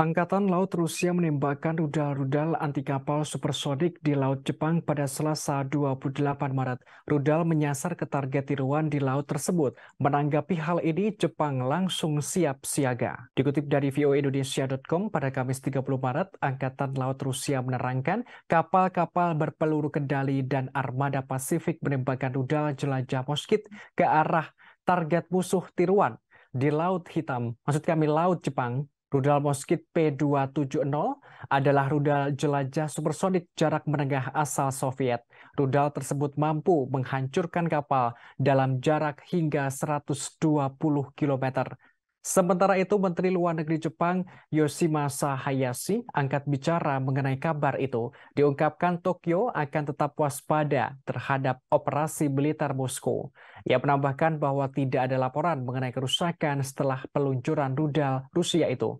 Angkatan Laut Rusia menembakkan rudal-rudal anti kapal supersonik di Laut Jepang pada Selasa 28 Maret. Rudal menyasar ke target tiruan di laut tersebut. Menanggapi hal ini, Jepang langsung siap siaga. Dikutip dari voindonesia.com pada Kamis 30 Maret, Angkatan Laut Rusia menerangkan kapal-kapal berpeluru kendali dan armada Pasifik menembakkan rudal jelajah Moskit ke arah target musuh tiruan di Laut Hitam, maksud kami Laut Jepang, Rudal Moskit P-270 adalah rudal jelajah supersonik jarak menengah asal Soviet. Rudal tersebut mampu menghancurkan kapal dalam jarak hingga 120 km. Sementara itu, Menteri Luar Negeri Jepang Yoshimasa Hayashi angkat bicara mengenai kabar itu. Diungkapkan Tokyo akan tetap waspada terhadap operasi militer Moskow. Ia menambahkan bahwa tidak ada laporan mengenai kerusakan setelah peluncuran rudal Rusia itu.